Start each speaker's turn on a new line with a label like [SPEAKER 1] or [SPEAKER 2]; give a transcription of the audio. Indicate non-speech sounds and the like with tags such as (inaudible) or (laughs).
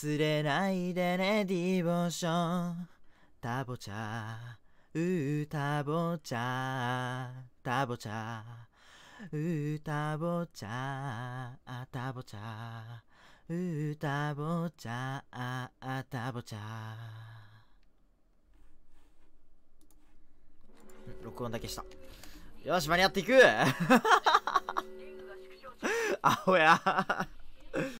[SPEAKER 1] 釣れないでねディボーションタボチャうータボチャタボチャうータボチャタボチャうータボチャタボチャ
[SPEAKER 2] 録音だけしたよし間に合っていくアホ (laughs) や